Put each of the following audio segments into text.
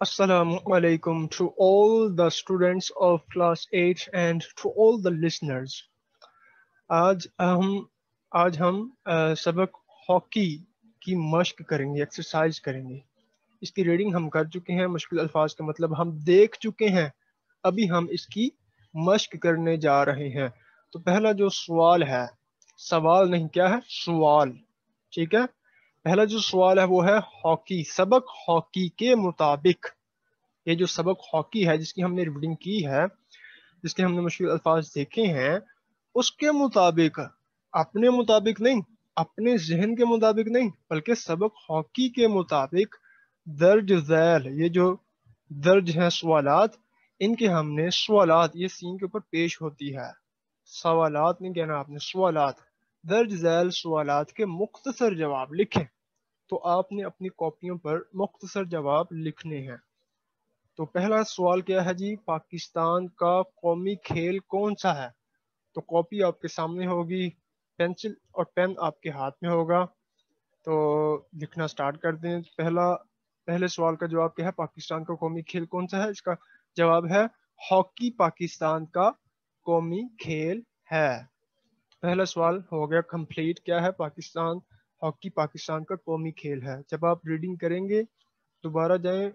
Assalamu alaikum to all the students of class 8 and to all the listeners. आज हम आज हम सबक हॉकी की मश्क करेंगे एक्सरसाइज करेंगे इसकी रीडिंग हम कर चुके हैं मुश्किल अल्फाज का मतलब हम देख चुके हैं अभी हम इसकी मश्क करने जा रहे हैं तो पहला जो सवाल है सवाल नहीं क्या है सवाल ठीक है पहला जो सवाल है वो है हॉकी सबक हॉकी के मुताबिक ये जो सबक हॉकी है जिसकी हमने रीडिंग की है जिसके हमने मुश्किल अल्फाज देखे हैं उसके मुताबिक अपने मुताबिक नहीं अपने जहन के मुताबिक नहीं बल्कि सबक हॉकी के मुताबिक दर्ज जैल ये जो दर्ज है सवालत इनके हमने सवाल ये सीन के ऊपर पेश होती है सवालत नहीं कहना आपने सवालत दर्ज जैल सवाल के मुख्तर जवाब लिखें तो आपने अपनी कॉपियों पर मुख्तसर जवाब लिखने हैं तो पहला सवाल क्या है जी पाकिस्तान का कौमी खेल कौन सा है तो कॉपी आपके सामने होगी पेंसिल और पेन आपके हाथ में होगा तो लिखना स्टार्ट कर दें पहला पहले सवाल का जवाब क्या है पाकिस्तान का कौमी खेल कौन सा है इसका जवाब है हॉकी पाकिस्तान का कौमी खेल है पहला सवाल हो गया कंप्लीट क्या है पाकिस्तान हॉकी पाकिस्तान का कौमी खेल है जब आप रीडिंग करेंगे दोबारा जाए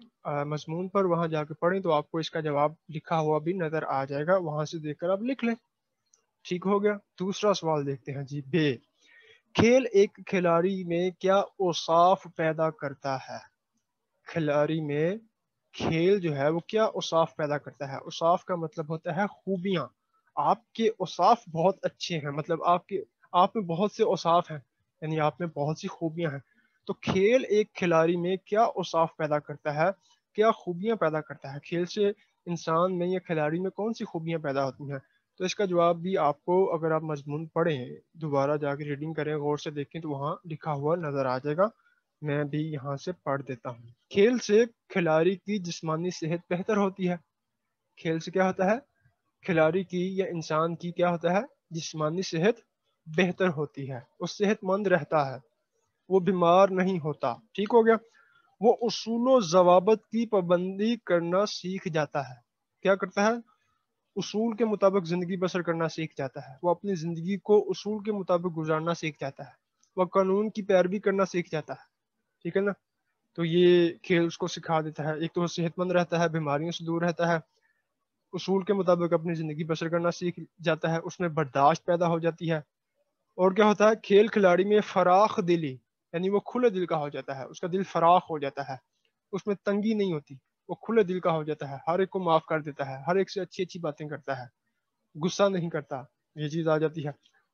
मजमून पर वहां जाकर पढ़ें तो आपको इसका जवाब लिखा हुआ भी नजर आ जाएगा वहां से देखकर आप लिख लें ठीक हो गया दूसरा सवाल देखते हैं जी बे खेल एक खिलाड़ी में क्या औसाफ पैदा करता है खिलाड़ी में खेल जो है वो क्या उसाफ पैदा करता है औसाफ का मतलब होता है खूबियां आपके उसाफ बहुत अच्छे हैं मतलब आपके आप में बहुत से उसाफ हैं यानी आप में बहुत सी खूबियां हैं तो खेल एक खिलाड़ी में क्या उसाफ पैदा करता है क्या खूबियां पैदा करता है खेल से इंसान में या खिलाड़ी में कौन सी खूबियां पैदा होती हैं तो इसका जवाब भी आपको अगर आप मजमून पढ़ें दोबारा जाके रीडिंग करें गौर से देखें तो वहाँ लिखा हुआ नज़र आ जाएगा मैं भी यहाँ से पढ़ देता हूँ खेल से खिलाड़ी की जिसमानी सेहत बेहतर होती है खेल से क्या होता है खिलाड़ी की या इंसान की क्या होता है जिसमानी सेहत बेहतर होती है वो सेहतमंद रहता है वो बीमार नहीं होता ठीक हो गया वो उसूल जवाबत की पाबंदी करना सीख जाता है क्या करता है उसूल के मुताबिक ज़िंदगी बसर करना सीख जाता है वो अपनी ज़िंदगी को उसूल के मुताबिक गुजारना सीख जाता है वह कानून की पैरवी करना सीख जाता है ठीक है ना तो ये खेल उसको सिखा देता है एक तो वो सेहतमंद रहता है बीमारियों से दूर रहता है उसूल के मुताबिक अपनी ज़िंदगी बसर करना सीख जाता है उसमें बर्दाश्त पैदा हो जाती है और क्या होता है खेल खिलाड़ी में फराख दिली यानी वो खुले दिल का हो जाता है उसका दिल फराख हो जाता है उसमें तंगी नहीं होती वो खुले दिल का हो जाता है हर एक को माफ कर देता है हर एक से अच्छी अच्छी बातें करता है गुस्सा नहीं करता ये चीज आ जाती है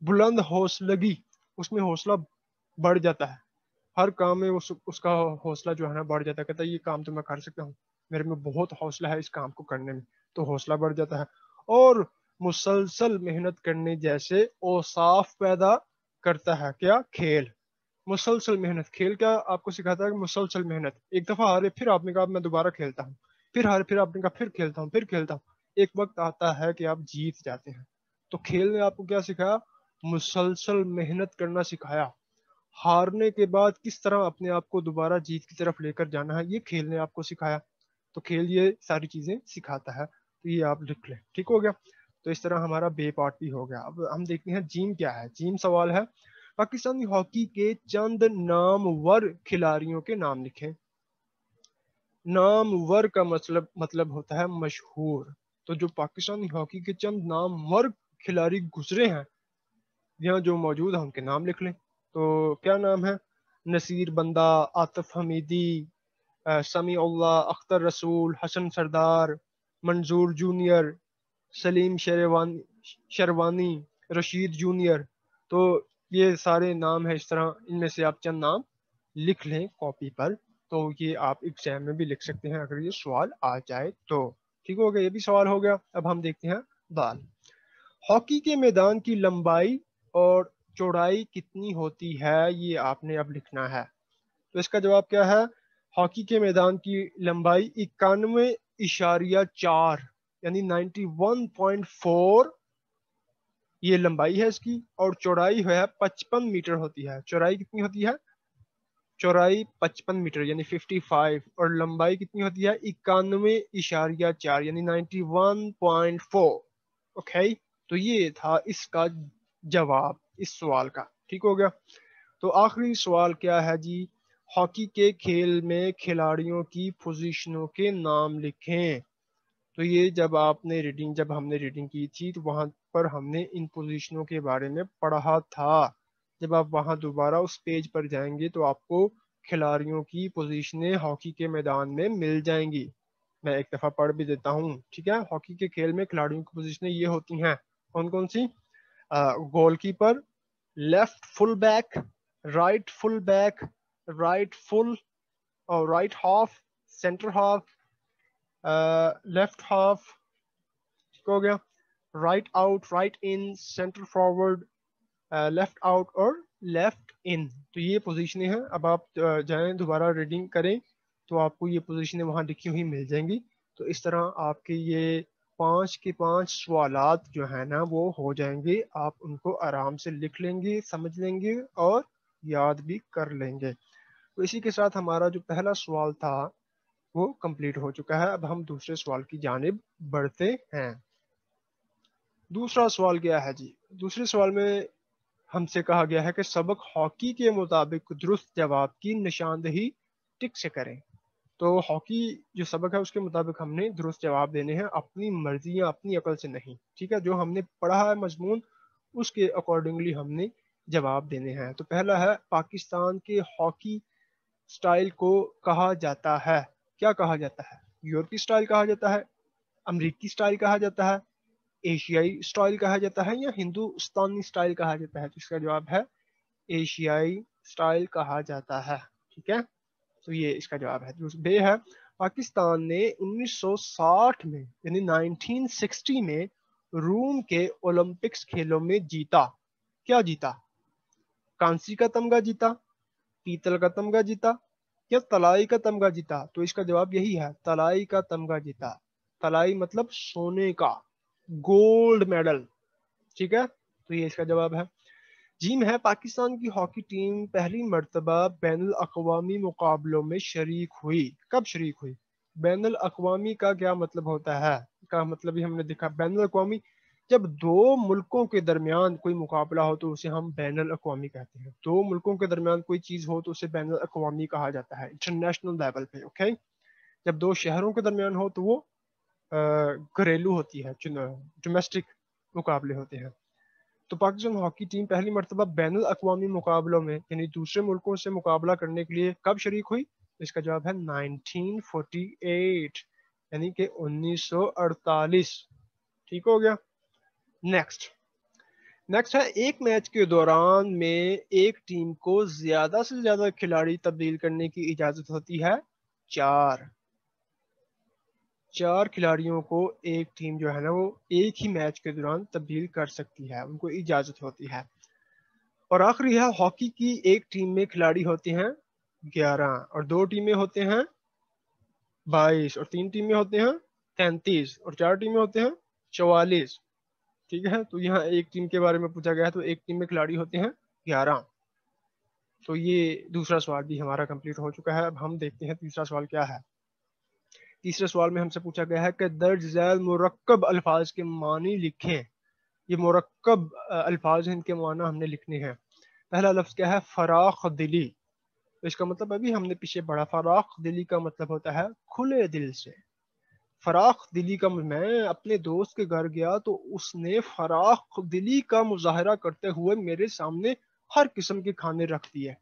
बुलंद हौसलगी उसमें हौसला बढ़ जाता है हर काम में उस, उसका हौसला जो है ना बढ़ जाता है कहता है ये काम तो मैं कर सकता हूँ मेरे में बहुत हौसला है इस काम को करने में तो हौसला बढ़ जाता है और मुसलसल मेहनत करने जैसे औसाफ पैदा करता है क्या खेल मुसलसल मेहनत खेल क्या आपको सिखाता है मुसलसल मेहनत एक दफा हारे फिर आपने कहा मैं दोबारा खेलता हूँ फिर हारे फिर आपने कहा फिर खेलता हूँ फिर खेलता हूँ एक वक्त आता है कि आप जीत जाते हैं तो खेल ने आपको क्या सिखाया मुसलसल मेहनत करना सिखाया हारने के बाद किस तरह अपने आप को दोबारा जीत की तरफ लेकर जाना है ये खेल ने आपको सिखाया तो खेल ये सारी चीजें सिखाता है तो ये आप लिख लें ठीक हो गया तो इस तरह हमारा बे पार्ट भी हो गया अब हम देखते हैं जीम क्या है जीम सवाल है पाकिस्तानी हॉकी के चंद नामवर खिलाड़ियों के नाम लिखें नामवर का मतलब मतलब होता है मशहूर तो जो पाकिस्तानी हॉकी के चंद नामवर खिलाड़ी गुजरे हैं यहाँ जो मौजूद है उनके नाम लिख लें तो क्या नाम है नसीर बंदा आतफ हमीदी समी अख्तर रसूल हसन सरदार मंजूर जूनियर सलीम शेरवान शरवानी रशीद जूनियर तो ये सारे नाम है इस तरह इनमें से आप चंद नाम लिख लें कॉपी पर तो ये आप एग्जाम में भी लिख सकते हैं अगर ये सवाल आ जाए तो ठीक हो गया ये भी सवाल हो गया अब हम देखते हैं बाल हॉकी के मैदान की लंबाई और चौड़ाई कितनी होती है ये आपने अब लिखना है तो इसका जवाब क्या है हॉकी के मैदान की लंबाई इक्यानवे इशारिया चार यानी 91.4 ये लंबाई है इसकी और चौड़ाई है 55 मीटर होती है चौड़ाई कितनी होती है चौड़ाई 55 मीटर यानी 55 और लंबाई कितनी होती है इक्यानवे इशारिया चार यानी 91.4 ओके तो ये था इसका जवाब इस सवाल का ठीक हो गया तो आखिरी सवाल क्या है जी हॉकी के खेल में खिलाड़ियों की पोजीशनों के नाम लिखें तो ये जब आपने रीडिंग जब हमने रीडिंग की थी तो वहां पर हमने इन पोजिशनों के बारे में पढ़ा था जब आप वहाँ दोबारा उस पेज पर जाएंगे तो आपको खिलाड़ियों की पोजिशने हॉकी के मैदान में मिल जाएंगी मैं एक दफ़ा पढ़ भी देता हूँ ठीक है हॉकी के खेल में खिलाड़ियों की पोजिशने ये होती हैं कौन कौन सी goalkeeper left full back right full back right full और right half centre half left half हो गया right out right in centre forward left out और लेफ्ट इन तो ये पोजिशन हैं अब आप uh, जाएं दोबारा रीडिंग करें तो आपको ये पोजिशन वहाँ लिखी हुई मिल जाएंगी तो इस तरह आपके ये पाँच के पाँच सवाल जो है ना वो हो जाएंगे आप उनको आराम से लिख लेंगे समझ लेंगे और याद भी कर लेंगे तो इसी के साथ हमारा जो पहला सवाल था वो कंप्लीट हो चुका है अब हम दूसरे सवाल की जानब बढ़ते हैं दूसरा सवाल क्या है जी दूसरे सवाल में हमसे कहा गया है कि सबक हॉकी के मुताबिक दुरुस्त जवाब की निशानदही टिक से करें तो हॉकी जो सबक है उसके मुताबिक हमने दुरुस्त जवाब देने हैं अपनी मर्जी या अपनी अकल से नहीं ठीक है जो हमने पढ़ा है मजमून उसके अकॉर्डिंगली हमने जवाब देने हैं तो पहला है पाकिस्तान के हॉकी स्टाइल को कहा जाता है क्या कहा जाता है यूरोपीय स्टाइल कहा जाता है अमरीकी स्टाइल कहा जाता है एशियाई स्टाइल कहा जाता है या हिंदुस्तानी स्टाइल कहा जाता है तो इसका जवाब है एशियाई स्टाइल कहा जाता है ठीक है तो ये इसका जवाब है बे है पाकिस्तान ने 1960 में यानी 1960 में रूम के ओलंपिक्स खेलों में जीता क्या जीता कांसी का तमगा जीता पीतल का तमगा जीता या तलाई का तमगा जीता तो इसका जवाब यही है तलाई का तमगा जीता तलाई मतलब सोने का गोल्ड मेडल ठीक है तो ये इसका जवाब है जीम है पाकिस्तान की हॉकी टीम पहली मरतबा बैन अवी मुकाबलों में शरीक हुई कब शरीक हुई बैन अवी का क्या मतलब होता है का मतलब भी हमने देखा बैन अवी जब दो मुल्कों के दरमियान कोई मुकाबला हो तो उसे हम बैन अवी कहते हैं दो मुल्कों के दरमियान कोई चीज हो तो उसे बैन अवी कहा जाता है इंटरनेशनल लेवल पे ओके जब दो शहरों के दरमियान हो तो वो घरेलू होती है डोमेस्टिक मुकाबले होते हैं तो पाकिस्तान हॉकी टीम पहली मरतबा बैन अवी मुकाबलों में यानी दूसरे मुल्कों से मुकाबला करने के लिए कब शरीक हुई इसका जवाब है 1948 यानी कि 1948 ठीक हो गया नेक्स्ट नेक्स्ट है एक मैच के दौरान में एक टीम को ज्यादा से ज्यादा खिलाड़ी तब्दील करने की इजाजत होती है चार चार खिलाड़ियों को एक टीम जो है ना वो एक ही मैच के दौरान तब्दील कर सकती है उनको इजाजत होती है और आखिरी है हॉकी की एक टीम में खिलाड़ी होते हैं ग्यारह और दो टीमें होते हैं बाईस और तीन टीमें होते हैं तैंतीस और चार टीमें होते हैं चौवालीस ठीक है तो यहाँ एक टीम के बारे में पूछा गया है तो एक टीम में खिलाड़ी होते हैं ग्यारह तो ये दूसरा सवाल भी हमारा कंप्लीट हो चुका है अब हम देखते हैं तीसरा सवाल क्या है तीसरे सवाल में हमसे पूछा गया है कि दर्ज जैल मरकब अल्फाज के मानी लिखें ये मरकब अल्फाज हैं इनके माना हमने लिखने हैं पहला लफ्ज़ क्या है फराख दिली तो इसका मतलब अभी हमने पीछे पढ़ा फराख दिली का मतलब होता है खुले दिल से फराख दिली का मैं अपने दोस्त के घर गया तो उसने फराख दिली का मुजाहरा करते हुए मेरे सामने हर किस्म के खाने रख दिए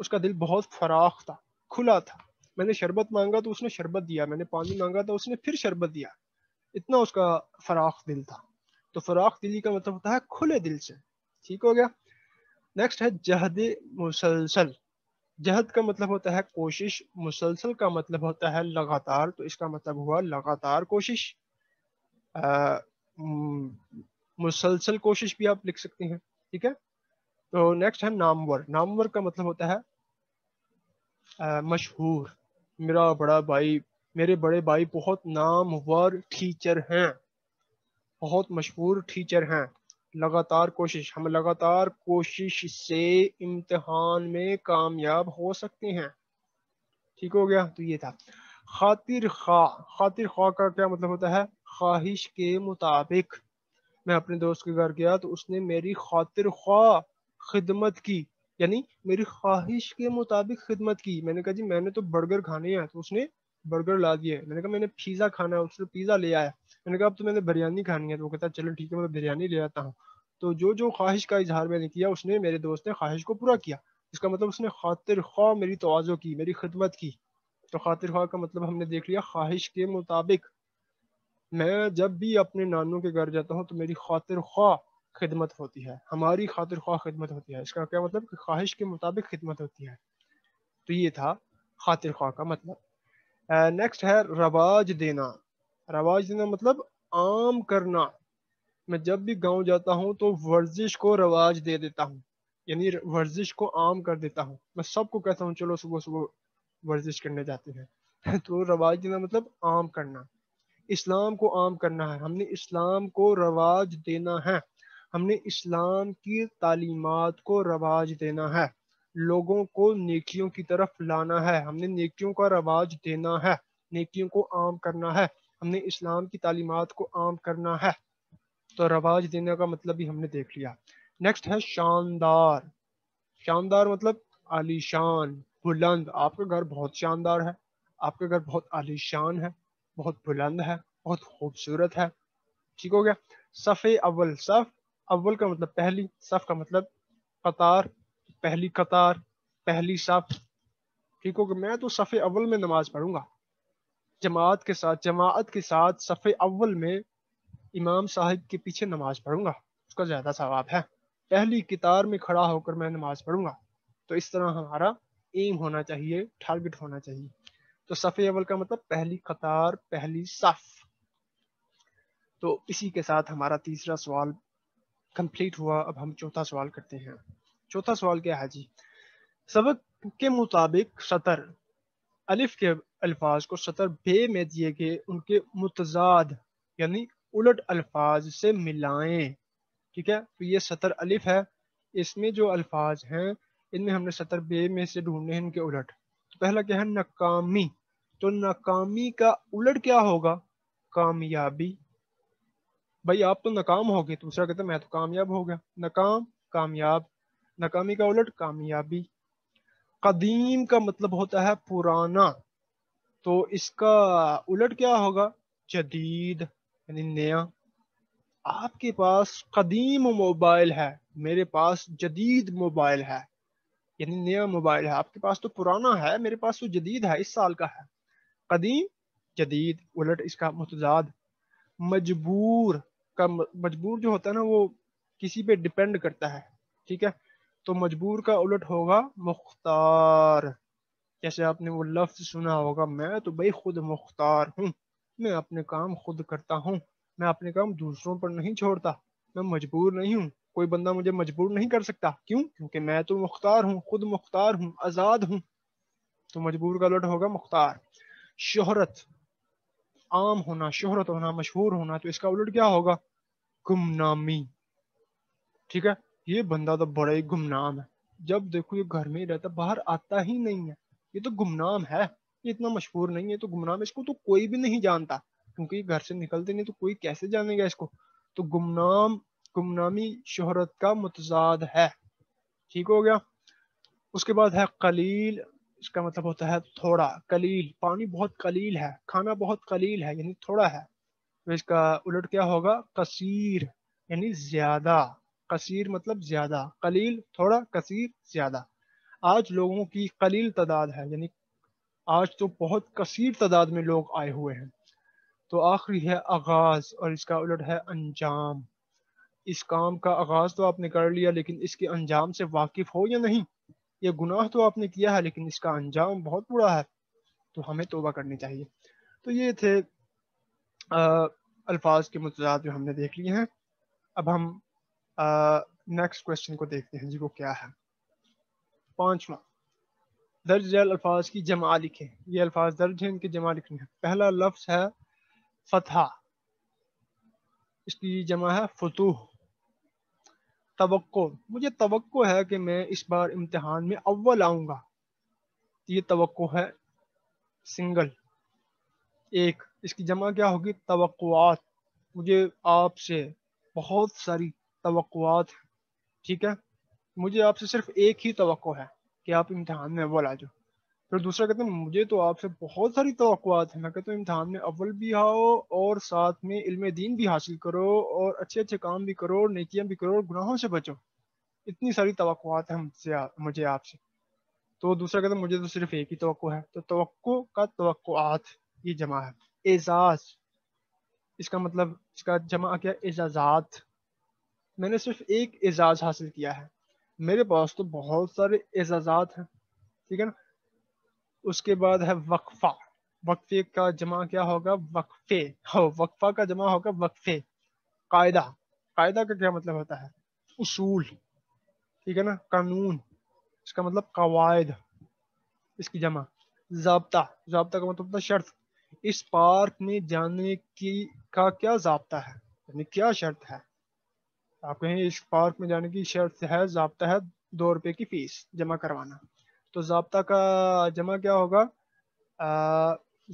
उसका दिल बहुत फराख था खुला था मैंने शरबत मांगा तो उसने शरबत दिया मैंने पानी मांगा तो उसने फिर शरबत दिया इतना उसका फराख दिल था तो फराख दिली का मतलब होता है खुले दिल से ठीक हो गया नेक्स्ट है जहद मुसलसल जहद का मतलब होता है कोशिश मुसलसल का मतलब होता है लगातार तो इसका मतलब हुआ लगातार कोशिश मुसलसल कोशिश भी आप लिख सकते हैं ठीक है तो नेक्स्ट है नामवर नामवर का मतलब होता है मशहूर मेरा बड़ा भाई मेरे बड़े भाई बहुत नामवर टीचर हैं बहुत मशहूर टीचर हैं लगातार कोशिश हम लगातार कोशिश से इम्तहान में कामयाब हो सकते हैं ठीक हो गया तो ये था खातिर खा खातिर खा का क्या मतलब होता है ख्वाहिश के मुताबिक मैं अपने दोस्त के घर गया तो उसने मेरी खातिर खा खिदमत की यानी मेरी ख्वाहिश के मुताबिक खिदमत की मैंने कहा जी मैंने तो बर्गर खाने हैं तो उसने बर्गर ला दिए मैंने कहा मैंने पिज़्ज़ा खाना है उसने पिज़्ज़ा तो ले आया मैंने कहा अब तो मैंने बिरयानी खानी है तो वो कहता चलो ठीक है मैं बिरयानी ले आता हूँ तो जो जो ख्वाहिश का इजहार मैंने किया उसने मेरे दोस्त ने ख्वाहिश को पूरा किया इसका मतलब उसने खातिर ख्वा मेरी तोज़ो की मेरी खिदमत की तो खातिर ख्वा का मतलब हमने देख लिया ख्वाहिश के मुताबिक मैं जब भी अपने नानों के घर जाता हूँ तो मेरी खातिर ख्वा खिदमत होती है हमारी खातिर ख्वा खिदमत होती है इसका क्या मतलब ख्वाहिश के मुताबिक खिदमत होती है तो ये था खातिर ख्वा का मतलब नेक्स्ट uh, है रवाज देना रवाज देना मतलब आम करना मैं जब भी गांव जाता हूँ तो वर्जिश को रवाज दे देता हूँ यानी वर्जिश को आम कर देता हूँ मैं सबको कहता हूँ चलो सुबह सुबह वर्जिश करने जाते हैं तो रवाज देना मतलब आम करना इस्लाम को आम करना है हमने इस्लाम को रवाज देना है हमने इस्लाम की तालीमत को रवाज देना है लोगों को नेकियों की तरफ लाना है हमने नेकियों का रवाज देना है नेकियों को आम करना है हमने इस्लाम की तालीमत को आम करना है तो रवाज देने का मतलब भी हमने देख लिया नेक्स्ट है शानदार शानदार मतलब आलीशान बुलंद आपका घर बहुत शानदार है आपका घर बहुत आलीशान है बहुत बुलंद है बहुत खूबसूरत है ठीक हो गया सफ़े अव्वल सफ़ अव्वल का मतलब पहली सफ़ का मतलब कतार पहली कतार पहली सफ ठीक होगा मैं तो सफ़े अव्वल में नमाज पढ़ूंगा जमात के साथ जमात के साथ सफ़े अव्वल में इमाम साहब के पीछे नमाज पढ़ूंगा उसका ज़्यादा सवाब है पहली कतार में खड़ा होकर मैं नमाज पढ़ूंगा तो इस तरह हमारा एम होना चाहिए टारगेट होना चाहिए तो सफ़े अव्वल का मतलब पहली कतार पहली सफ़ तो इसी के साथ हमारा तीसरा सवाल कंप्लीट हुआ अब हम चौथा सवाल करते हैं चौथा सवाल क्या है जी सबक के मुताबिक शतर अलिफ के अल्फाज को शतर बे में दिए गए उनके मुतजाद यानी उलट अल्फाज से मिलाएं ठीक है तो ये शतर अलिफ है इसमें जो अल्फाज हैं इनमें हमने शतर बे में से ढूंढने हैं इनके उलट तो पहला क्या है नाकामी तो नाकामी का उलट क्या होगा कामयाबी भाई आप तो नाकाम हो गए दूसरा कहते मैं तो कामयाब हो गया नाकाम कामयाब नाकामी का उलट कामयाबी कदीम का मतलब होता है पुराना तो इसका उलट क्या होगा जदीद यानी नया आपके पास कदीम मोबाइल है मेरे पास जदीद मोबाइल है यानी नया मोबाइल है आपके पास तो पुराना है मेरे पास तो जदीद है इस साल का है कदीम जदीद उलट इसका मतजाद मजबूर का मजबूर जो होता है ना वो किसी पे डिपेंड करता है ठीक है तो मजबूर का उलट होगा मुख्तार जैसे आपने वो लफ्ज सुना होगा मैं तो भाई खुद मुख्तार हूँ मैं अपने काम खुद करता हूँ मैं अपने काम दूसरों पर नहीं छोड़ता मैं मजबूर नहीं हूँ कोई बंदा मुझे मजबूर नहीं कर सकता क्यों क्योंकि मैं तो मुख्तार हूँ खुद मुख्तार हूँ आज़ाद हूँ तो मजबूर का लट होगा मुख्तार शोहरत आम होना शोहरत होना मशहूर होना तो इसका उलट क्या होगा गुमनामी ठीक है ये बंदा तो बड़ा ही गुमनाम है जब देखो ये घर में ही रहता बाहर आता ही नहीं है ये तो गुमनाम है ये इतना मशहूर नहीं है तो गुमनाम इसको तो कोई भी नहीं जानता क्योंकि घर से निकलते नहीं तो कोई कैसे जानेगा इसको तो गुमनाम गुमनामी शोहरत का मतजाद है ठीक हो गया उसके बाद है कलील इसका मतलब होता है थोड़ा कलील पानी बहुत कलील है खाना बहुत कलील है यानी थोड़ा है तो इसका उलट क्या होगा कसीर यानी ज्यादा कसीर मतलब ज्यादा कलील थोड़ा कसीर ज्यादा आज लोगों की कलील तादाद है यानी आज तो बहुत कसीर तादाद में लोग आए हुए हैं तो आखिरी है आगाज और इसका उलट है अंजाम इस काम का आगाज तो आपने कर लिया लेकिन इसके अंजाम से वाकिफ हो या नहीं ये गुनाह तो आपने किया है लेकिन इसका अंजाम बहुत बुरा है तो हमें तोबा करनी चाहिए तो ये थे अल्फाज के मुतजात जो हमने देख लिए हैं अब हम नेक्स्ट क्वेश्चन को देखते हैं जी वो क्या है पांचवा दर्ज जैल अल्फाज की जमा लिखें ये अल्फाज दर्ज हैं इनके जमा लिखने हैं पहला लफ्ज है फतहा इसकी जमा है फतूह तो मुझे तो है कि मैं इस बार इम्तहान में अव्वल आऊंगा ये तो है सिंगल एक इसकी जमा क्या होगी तवक्कुआत मुझे आपसे बहुत सारी तवक़ात ठीक है मुझे आपसे सिर्फ एक ही तो है कि आप इम्तहान में अव्वल आ जाओ फिर दूसरा कहते हैं मुझे तो आपसे बहुत सारी तो है मैं कहता हूँ इम्तहान में अव्वल भी आओ और साथ में इल्म दीन भी हासिल करो और अच्छे अच्छे काम भी करो नेकियां भी करो और गुनाहों से बचो इतनी सारी तो है मुझसे मुझे आपसे तो दूसरा कहते हैं मुझे तो सिर्फ एक ही तो है तो तो का तोक़ात ये जमा है एजाज इसका मतलब इसका जमा क्या एजाजात मैंने सिर्फ एक एजाज हासिल किया है मेरे पास तो बहुत सारे एजाजात हैं ठीक है ना उसके बाद है वक्फा वक्फे का जमा क्या होगा वक्फे हो वक्फा का जमा होगा वक्फे कायदा कायदा का क्या मतलब होता है उसूल ठीक है ना कानून इसका मतलब कवायद इसकी जमा जबता जबता का मतलब शर्त इस पार्क में जाने की का क्या जबता है यानी क्या शर्त है आप कहें इस पार्क में जाने की शर्त है जबता है दो रुपये की फीस जमा करवाना तो जबता का जमा क्या होगा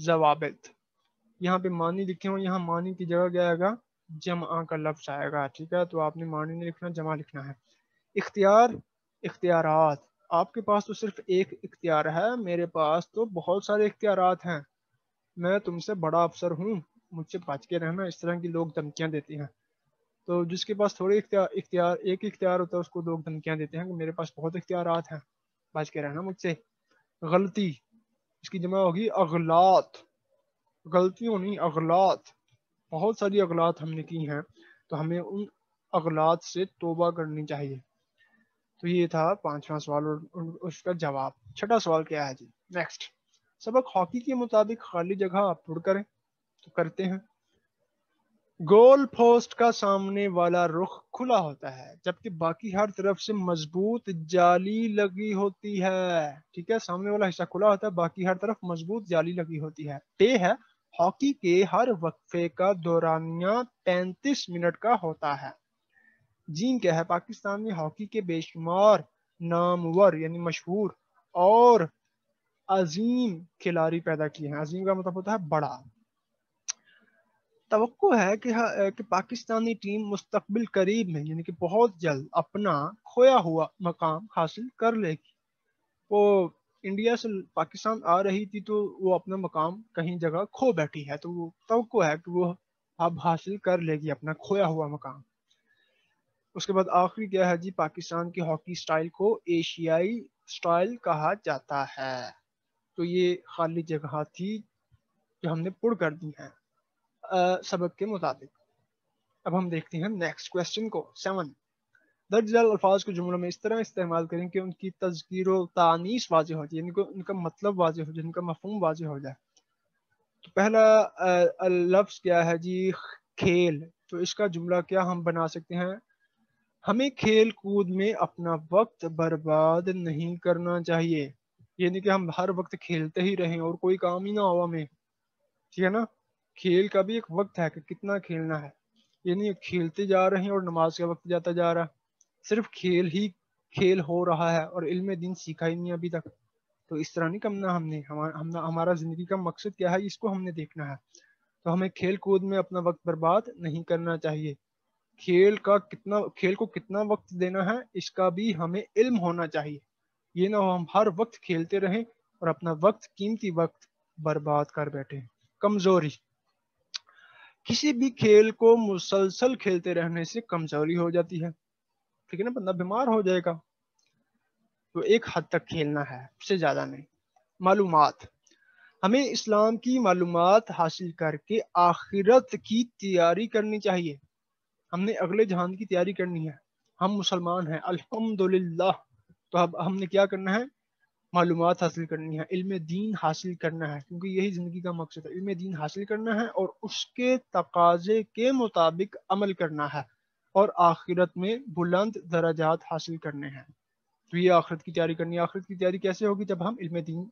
जवाब यहाँ पे मानी लिखे हो यहाँ मानी की जगह क्या आएगा जमा का लफ्ज आएगा ठीक है तो आपने मानी नहीं लिखना जमा लिखना है इख्तियार इख्तियार आपके पास तो सिर्फ एक इख्तियार है मेरे पास तो बहुत सारे इख्तियार हैं मैं तुमसे बड़ा अफसर हूँ मुझसे बच के रहना इस तरह की लोग धमकियाँ देती हैं तो जिसके पास थोड़े इख्तियार एक इख्तियार होता है उसको लोग धमकियाँ देते हैं कि मेरे पास बहुत इख्तियार हैं बच के रहना मुझसे गलती इसकी जमा होगी अगलात गलतियों नहीं अगलात बहुत सारी अगलात हमने की हैं तो हमें उन अगलात से तोबा करनी चाहिए तो ये था पांचवा सवाल और उसका जवाब छठा सवाल क्या है जी नेक्स्ट सबक हॉकी के मुताबिक खाली जगह आप करें तो करते हैं गोल पोस्ट का सामने वाला रुख खुला होता है जबकि बाकी हर तरफ से मजबूत जाली लगी होती है ठीक है सामने वाला हिस्सा खुला होता है बाकी हर तरफ मजबूत जाली लगी होती है टे है हॉकी के हर वक्फे का दौरानिया 35 मिनट का होता है जीन क्या है पाकिस्तान में हॉकी के बेशुमार नामवर यानी मशहूर और अजीम खिलाड़ी पैदा किए हैं अजीम का मतलब होता है बड़ा तो है कि, हाँ, कि पाकिस्तानी टीम मुस्तबिल करीब में यानी कि बहुत जल्द अपना खोया हुआ मकाम हासिल कर लेगी वो इंडिया से पाकिस्तान आ रही थी तो वो अपना मकाम कहीं जगह खो बैठी है तो वो तो है कि वो अब हासिल कर लेगी अपना खोया हुआ मकाम उसके बाद आखिरी क्या है जी पाकिस्तान की हॉकी स्टाइल को एशियाई स्टाइल कहा जाता है तो ये खाली जगह थी जो हमने पुर कर दी है सबक के मुताबिक अब हम देखते हैं नेक्स्ट क्वेश्चन को सेवन दर्जल अल्फाज को जुमलों में इस तरह इस्तेमाल करें कि उनकी तस्वीर तानीस वाज मतलब हो जाए उनका मतलब वाज हो जाए उनका मफहम वाज हो जाए तो पहला लफ्ज क्या है जी खेल तो इसका जुमला क्या हम बना सकते हैं हमें खेल कूद में अपना वक्त बर्बाद नहीं करना चाहिए यानी कि हम हर वक्त खेलते ही रहें और कोई काम ही ना हो हमें ठीक है ना खेल का भी एक वक्त है कि कितना खेलना है ये नहीं खेलते जा रहे हैं और नमाज का वक्त जाता जा रहा है सिर्फ खेल ही खेल हो रहा है और इल्म दिन सीखा ही नहीं अभी तक तो इस तरह नहीं कमना हमने हमारा हम हमारा ज़िंदगी का मकसद क्या है इसको हमने देखना है तो हमें खेल कूद में अपना वक्त बर्बाद नहीं करना चाहिए खेल का कितना खेल को कितना वक्त देना है इसका भी हमें इल्म होना चाहिए ये ना हो हम हर वक्त खेलते रहें और अपना वक्त कीमती वक्त बर्बाद कर बैठे कमज़ोरी किसी भी खेल को मुसलसल खेलते रहने से कमजोरी हो जाती है ठीक है ना बंदा बीमार हो जाएगा तो एक हद तक खेलना है उससे ज्यादा नहीं मालूम हमें इस्लाम की मालूम हासिल करके आखिरत की तैयारी करनी चाहिए हमने अगले जहान की तैयारी करनी है हम मुसलमान हैं अल्हम्दुलिल्लाह तो अब हमने क्या करना है मालूम हासिल करनी है इल्म दीन हासिल करना है क्योंकि यही ज़िंदगी का मकसद है इल्म दीन हासिल करना है और उसके तकाजे के मुताबिक अमल करना है और आखिरत में बुलंद दराजात हासिल करने हैं तो ये आखिरत की तैयारी करनी है आखिरत की तैयारी कैसे होगी जब हम इल्म दीन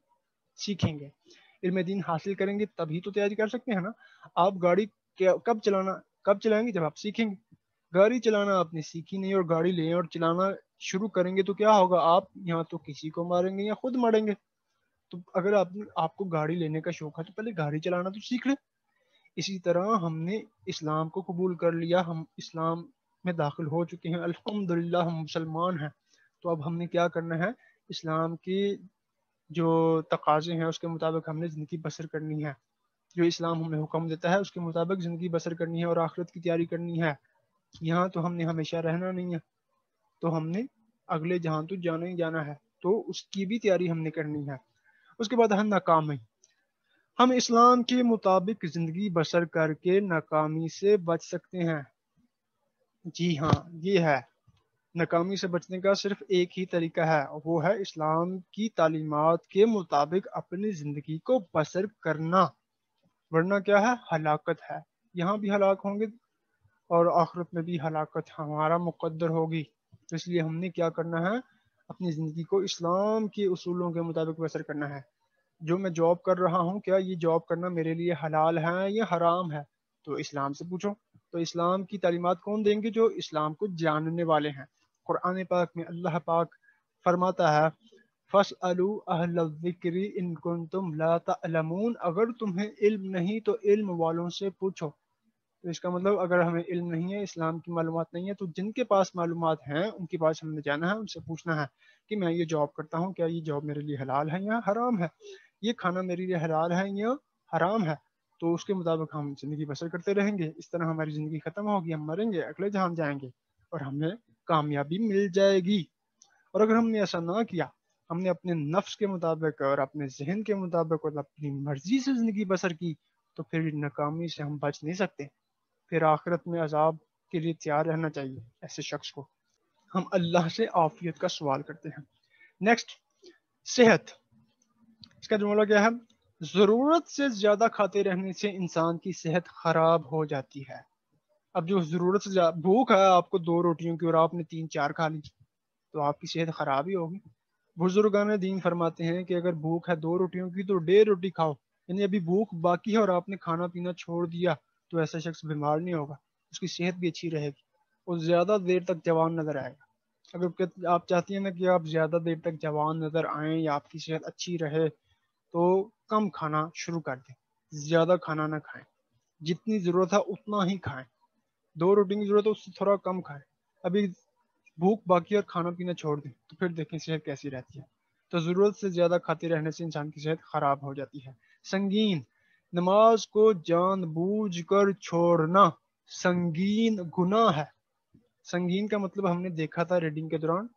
सीखेंगे इल्म दीन हासिल करेंगे तभी तो तैयारी कर सकते हैं ना आप गाड़ी कब चलाना कब चलाएंगे जब आप सीखेंगे गाड़ी चलाना आपने सीखी नहीं और गाड़ी लें और चलाना शुरू करेंगे तो क्या होगा आप यहाँ तो किसी को मारेंगे या खुद मारेंगे तो अगर आप आपको गाड़ी लेने का शौक है तो पहले गाड़ी चलाना तो सीख लें इसी तरह हमने इस्लाम को कबूल कर लिया हम इस्लाम में दाखिल हो चुके हैं अल्हम्दुलिल्लाह हम मुसलमान हैं तो अब हमने क्या करना है इस्लाम के जो तकाजे हैं उसके मुताबिक हमने ज़िंदगी बसर करनी है जो इस्लाम हमें हुक्म देता है उसके मुताबिक ज़िंदगी बसर करनी है और आखिरत की तैयारी करनी है यहाँ तो हमने हमेशा रहना नहीं है तो हमने अगले जहां तो जाना ही जाना है तो उसकी भी तैयारी हमने करनी है उसके बाद हम नाकाम है हम इस्लाम के मुताबिक जिंदगी बसर करके नाकामी से बच सकते हैं जी हाँ ये है नाकामी से बचने का सिर्फ एक ही तरीका है वो है इस्लाम की तालीमत के मुताबिक अपनी जिंदगी को बसर करना वरना क्या है हलाकत है यहाँ भी हलाक होंगे और आखरत में भी हलाकत हमारा मुकद्दर होगी तो इसलिए हमने क्या करना है अपनी ज़िंदगी को इस्लाम के असूलों के मुताबिक बसर करना है जो मैं जॉब कर रहा हूँ क्या ये जॉब करना मेरे लिए हलाल है या हराम है तो इस्लाम से पूछो तो इस्लाम की तलीमत कौन देंगे जो इस्लाम को जानने वाले हैं कुरान पाक में अल्लाह पाक फरमाता है फस अहलविक्री इनकुन तुम लातमून अगर तुम्हें इल्म नहीं तो इल्म वालों से पूछो तो इसका मतलब अगर हमें इल्म नहीं है इस्लाम की मालूम नहीं है तो जिनके पास मालूम हैं उनके पास हमने जाना है उनसे पूछना है कि मैं ये जॉब करता हूँ क्या ये जॉब मेरे लिए हलाल है या हराम है ये खाना मेरे लिए हलाल है या हराम है तो उसके मुताबिक हम ज़िंदगी बसर करते रहेंगे इस तरह हमारी ज़िंदगी ख़त्म होगी हम मरेंगे अगले जहां जाएंगे और हमें कामयाबी मिल जाएगी और अगर हमने ऐसा ना किया हमने अपने नफ्स के मुताबिक और अपने जहन के मुताबिक और अपनी मर्जी से ज़िंदगी बसर की तो फिर नाकामी से हम बच नहीं सकते फिर आखिरत में अजाब के लिए तैयार रहना चाहिए ऐसे शख्स को हम अल्लाह से आफियत का सवाल करते हैं नेक्स्ट सेहत इसका जुमला क्या है ज़रूरत से ज़्यादा खाते रहने से इंसान की सेहत ख़राब हो जाती है अब जो ज़रूरत से ज़्यादा भूख है आपको दो रोटियों की और आपने तीन चार खा ली तो आपकी सेहत ख़राब ही होगी बुजुर्गान दीन फरमाते हैं कि अगर भूख है दो रोटियों की तो डेढ़ रोटी खाओ यानी अभी भूख बाकी है और आपने खाना पीना छोड़ दिया तो ऐसा शख्स बीमार नहीं होगा उसकी सेहत भी अच्छी रहेगी और ज़्यादा देर तक जवान नज़र आएगा अगर आप चाहती हैं ना कि आप ज़्यादा देर तक जवान नज़र आएँ या आपकी सेहत अच्छी रहे तो कम खाना शुरू कर दें ज़्यादा खाना ना खाएं जितनी ज़रूरत है उतना ही खाएं दो रोटी की ज़रूरत है उससे थोड़ा कम खाएं अभी भूख बाकी और खाना पीना छोड़ दें तो फिर देखें सेहत कैसी रहती है तो ज़रूरत से ज़्यादा खाते रहने से इंसान की सेहत ख़राब हो जाती है संगीन नमाज को जानबूझकर छोड़ना संगीन गुना है संगीन का मतलब हमने देखा था रीडिंग के दौरान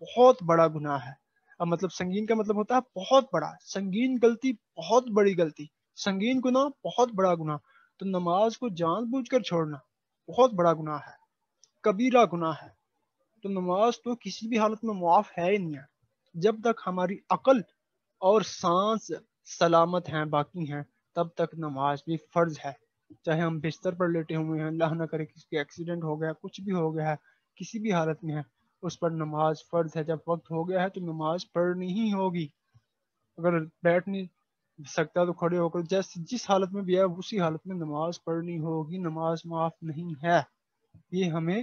बहुत बड़ा गुना है अब मतलब संगीन का मतलब होता है बहुत बड़ा संगीन गलती बहुत बड़ी गलती संगीन गुना बहुत बड़ा गुना तो नमाज को जानबूझकर छोड़ना बहुत बड़ा गुना है कबीरा गुना है तो नमाज तो किसी भी हालत में मुआफ है ही नहीं है जब तक हमारी अकल और सांस सलामत हैं बाकी हैं तब तक नमाज भी फर्ज है चाहे हम बिस्तर पर लेटे हुए हैं अल्लाह ना करे किसी एक्सीडेंट हो गया कुछ भी हो गया है किसी भी हालत में है उस पर नमाज फर्ज है जब वक्त हो गया है तो नमाज पढ़नी ही होगी अगर बैठ नहीं सकता तो खड़े होकर जैसे जिस हालत में भी है उसी हालत में नमाज पढ़नी होगी नमाज माफ नहीं है ये हमें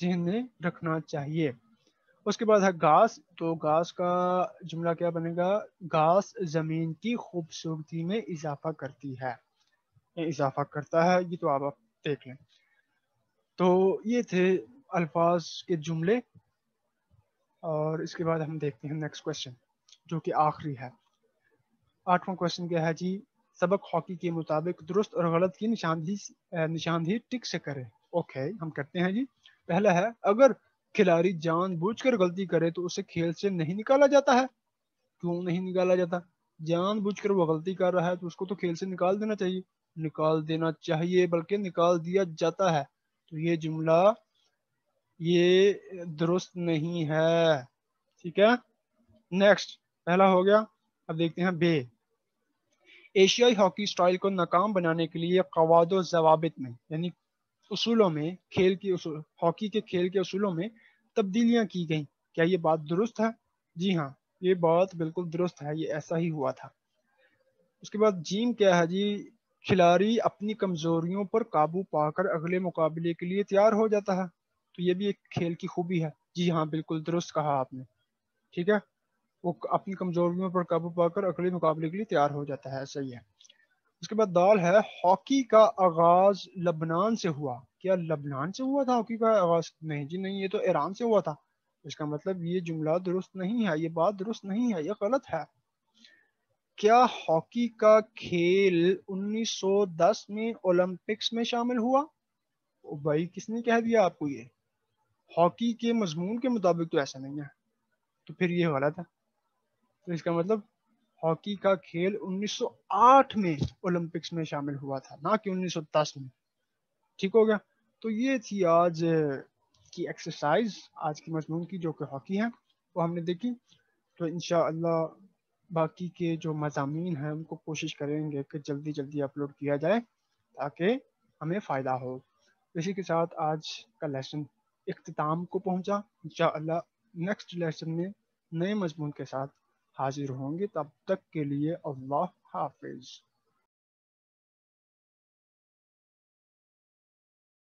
जहन में रखना चाहिए उसके बाद है घास तो घास का जुमला क्या बनेगा घास जमीन की खूबसूरती में इजाफा करती है इजाफा करता है ये तो आप, देख लें तो ये थे अल्फाज के जुमले और इसके बाद हम देखते हैं नेक्स्ट क्वेश्चन जो कि आखिरी है आठवां क्वेश्चन क्या है जी सबक हॉकी के मुताबिक दुरुस्त और गलत की निशानदी निशानदी टिक से करें ओके हम करते हैं जी पहला है अगर खिलाड़ी जानबूझकर गलती करे तो उसे खेल से नहीं निकाला जाता है क्यों नहीं निकाला जाता जानबूझकर वो गलती कर रहा है तो उसको तो खेल से निकाल देना चाहिए निकाल देना चाहिए बल्कि निकाल दिया जाता है तो ये जुमला ये दुरुस्त नहीं है ठीक है नेक्स्ट पहला हो गया अब देखते हैं बे एशियाई हॉकी स्टाइल को नाकाम बनाने के लिए कवाद जवाबित में यानी उसूलों में खेल की उसूल हॉकी के खेल के उसूलों में तब्दीलियां की गई क्या ये बात दुरुस्त है जी हाँ ये बात बिल्कुल दुरुस्त है ये ऐसा ही हुआ था उसके बाद जीम क्या है जी खिलाड़ी अपनी कमजोरियों पर काबू पाकर अगले मुकाबले के लिए तैयार हो जाता है तो ये भी एक खेल की खूबी है जी हाँ बिल्कुल दुरुस्त कहा आपने ठीक है वो अपनी कमजोरियों पर काबू पाकर अगले मुकाबले के लिए तैयार हो जाता है सही है उसके बाद दाल है हॉकी का आगाज लबनान से हुआ क्या लबनान से हुआ था हॉकी का आगाज नहीं जी नहीं ये तो ईरान से हुआ था इसका मतलब ये जुमला दुरुस्त नहीं है ये बात दुरुस्त नहीं है ये गलत है क्या हॉकी का खेल 1910 में ओलंपिक्स में शामिल हुआ भाई किसने कह दिया आपको ये हॉकी के मजमून के मुताबिक तो ऐसा नहीं है तो फिर ये गलत है तो इसका मतलब हॉकी का खेल 1908 में ओलंपिक्स में शामिल हुआ था ना कि 1910 में ठीक हो गया तो ये थी आज की एक्सरसाइज आज की मजमून की जो कि हॉकी है वो हमने देखी तो इनशाला बाकी के जो मजामीन हैं उनको कोशिश करेंगे कि जल्दी जल्दी अपलोड किया जाए ताकि हमें फ़ायदा हो इसी के साथ आज का लेसन इख्ताम को पहुंचा इन नेक्स्ट लेसन में नए मजमून के साथ हाजिर होंगे तब तक के लिए अल्लाह हाफिज़